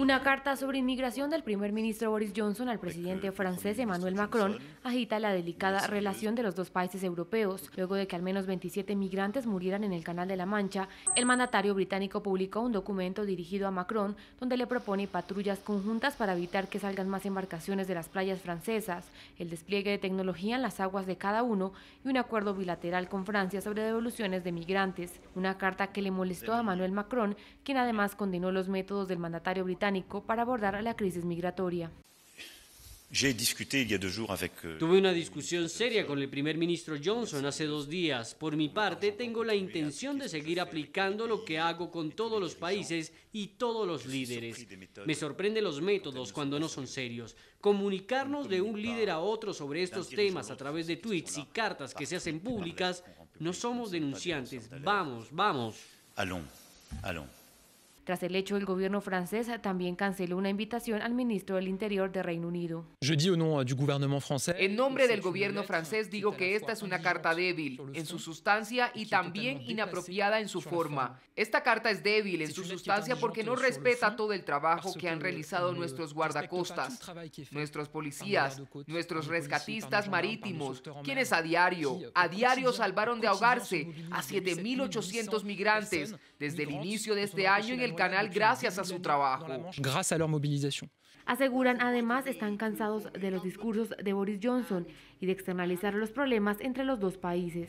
Una carta sobre inmigración del primer ministro Boris Johnson al presidente francés Emmanuel Macron agita la delicada relación de los dos países europeos. Luego de que al menos 27 migrantes murieran en el Canal de la Mancha, el mandatario británico publicó un documento dirigido a Macron donde le propone patrullas conjuntas para evitar que salgan más embarcaciones de las playas francesas, el despliegue de tecnología en las aguas de cada uno y un acuerdo bilateral con Francia sobre devoluciones de migrantes. Una carta que le molestó a Emmanuel Macron, quien además condenó los métodos del mandatario británico para abordar la crisis migratoria. Euh, Tuve una discusión seria con el primer ministro Johnson hace dos días. Por mi parte, tengo la intención de seguir aplicando lo que hago con todos los países y todos los líderes. Me sorprenden los métodos cuando no son serios. Comunicarnos de un líder a otro sobre estos temas a través de tweets y cartas que se hacen públicas, no somos denunciantes. Vamos, vamos. Allons, allons. Tras el hecho, el gobierno francés también canceló una invitación al ministro del Interior de Reino Unido. Euh, en nombre del gobierno francés digo que esta es una carta débil en su sustancia y también inapropiada en su forma. Esta carta es débil en su sustancia porque no respeta todo el trabajo que han realizado euh, nuestros guardacostas, nuestros policías, nuestros rescatistas marítimos, quienes a diario, a diario salvaron de ahogarse a 7.800 migrantes desde el inicio de este año en el gracias a su trabajo. Gracias a su movilización. Aseguran además están cansados de los discursos de Boris Johnson y de externalizar los problemas entre los dos países.